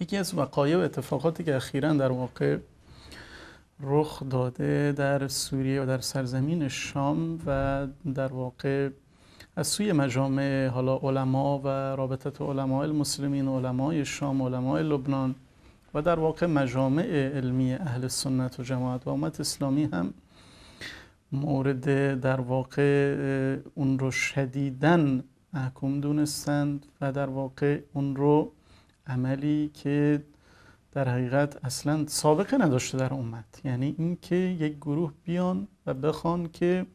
یکی از وقایع و اتفاقاتی که اخیرا در واقع رخ داده در سوریه و در سرزمین شام و در واقع از سوی مجامع حالا علما و رابطت علماء المسلمین علمای شام علمای لبنان و در واقع مجامع علمی اهل سنت و جماعت و امت اسلامی هم مورد در واقع اون رو شدیدن محکوم دونستند و در واقع اون رو عملی که در حقیقت اصلا سابقه نداشته در امت یعنی اینکه یک گروه بیان و بخوان که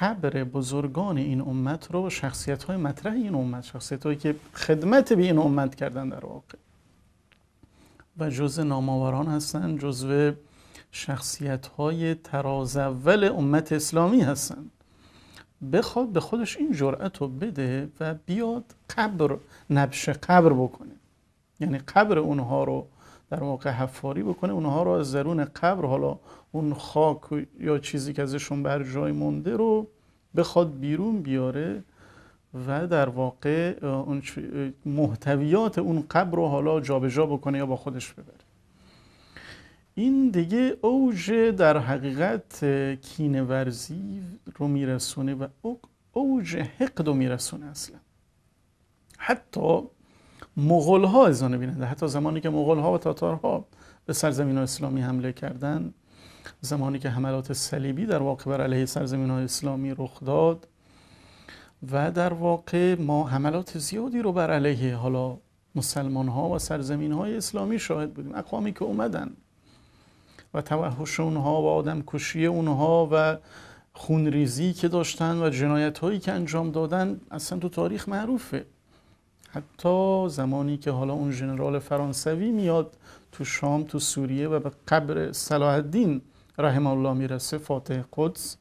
قبر بزرگان این امت رو با شخصیت های مطرح این امت شخصیت هایی که خدمت به این امت کردن در واقع و جز نامآوران هستند جزو شخصیت های تراز اول امت اسلامی هستند بخواد به خودش این جرأت رو بده و بیاد قبر نبشه قبر بکنه یعنی قبر اونها رو در موقع حفاری بکنه اونها رو از درون قبر حالا اون خاک یا چیزی که ازشون بر جای مونده رو بخواد بیرون بیاره و در واقع اون محتویات اون قبر رو حالا جابجا بکنه یا با خودش ببره این دیگه اوج در حقیقت کینه ورزی رو میرسونه و اوج حقد رو میرسونه اصلا حتی مغول ها از بیننده حتی زمانی که مغول ها و ها به سرزمین اسلامی حمله کردند زمانی که حملات صلیبی در واقع بر علیه سرزمین های اسلامی رخ داد و در واقع ما حملات زیادی رو بر علیه حالا مسلمان ها و سرزمین های اسلامی شاهد بودیم اقوامی که اومدن و توحش اونها و آدم کشی اونها و خونریزی که داشتن و جنایت هایی که انجام دادن اصلا تو تاریخ معروفه حتی زمانی که حالا اون ژنرال فرانسوی میاد تو شام تو سوریه و به قبر صلاح الدین رحم الله میرسه فاتح قدس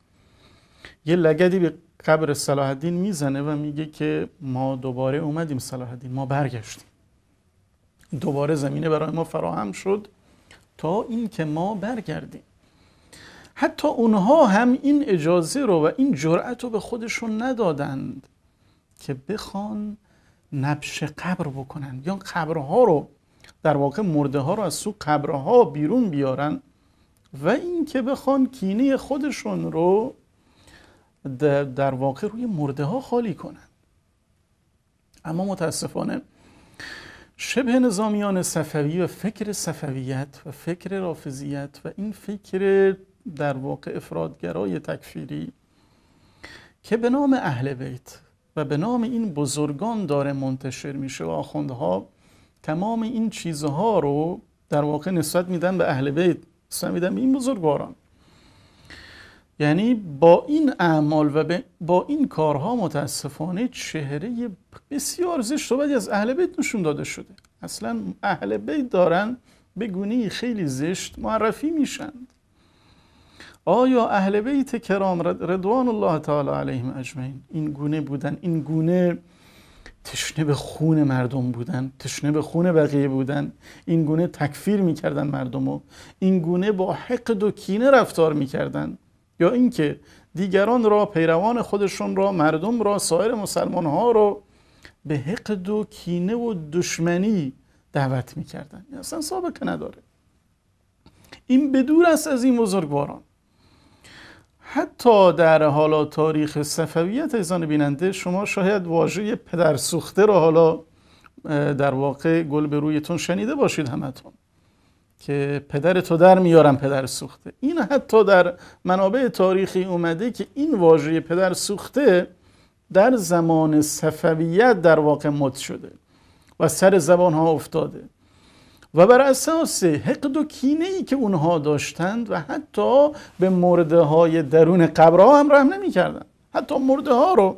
یه لگدی به قبر صلاح الدین میزنه و میگه که ما دوباره اومدیم صلاح الدین ما برگشتیم دوباره زمینه برای ما فراهم شد تا این که ما برگردیم حتی اونها هم این اجازه رو و این جرأت رو به خودشون ندادند که بخوان نبش قبر بکنن یا قبرها رو در واقع مرده ها رو از سو قبرها بیرون بیارن و اینکه بخوان کینه خودشون رو در واقع روی مرده ها خالی کنن اما متاسفانه شبه نظامیان صفوی و فکر صفویت و فکر رافضیت و این فکر در واقع افرادگرای تکفیری که به نام اهل بیت و به نام این بزرگان داره منتشر میشه و آخوندها تمام این چیزها رو در واقع نسبت میدن به اهل بیت نسبت میدن به این بزرگواران یعنی با این اعمال و با این کارها متاسفانه چهره بسیار زشت و از اهل بیت نشون داده شده اصلا اهل بیت دارن به گونه خیلی زشت معرفی میشن آیا اهل بیت کرام رضوان الله تعالی علیهم اجمعین این گونه بودن این گونه تشنه به خون مردم بودن تشنه به خون بقیه بودن این گونه تکفیر میکردن مردم این گونه با حقد و کینه رفتار میکردن یا اینکه دیگران را پیروان خودشون را مردم را سایر مسلمان ها را به حقد و کینه و دشمنی دعوت میکردن اصلا سابقه نداره این بدور است از این بزرگواران حتی در حالا تاریخ صفویت ایزان بیننده شما شاید واژه پدر سوخته را حالا در واقع گل به رویتون شنیده باشید همتون که پدر تو در میارم پدر سوخته این حتی در منابع تاریخی اومده که این واژه پدر سوخته در زمان صفویت در واقع مد شده و سر زبان ها افتاده و بر اساس حقد و کینه ای که اونها داشتند و حتی به مرده های درون قبرها هم رحم نمی کردن. حتی مرده ها رو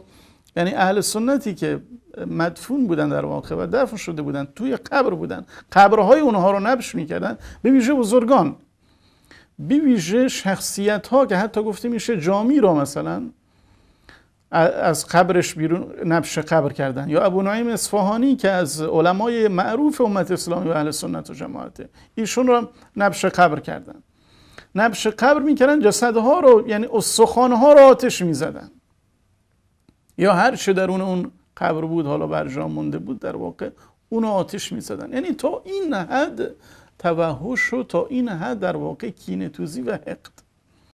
یعنی اهل سنتی که مدفون بودن در واقع و دفن شده بودن توی قبر بودن قبرهای اونها رو نبش میکردن به ویژه بزرگان به ویژه شخصیت ها که حتی گفته میشه جامی را مثلا از قبرش بیرون نبش قبر کردن یا ابو نعیم اصفهانی که از علمای معروف امت اسلامی و اهل سنت و جماعته ایشون رو نبش قبر کردن نبش قبر میکردن جسدها رو یعنی استخوانها رو آتش زدن یا هر چه درون اون قبر بود حالا بر مونده بود در واقع اون آتش میزدن یعنی تا این حد توحش و تا این حد در واقع کینه توزی و حقد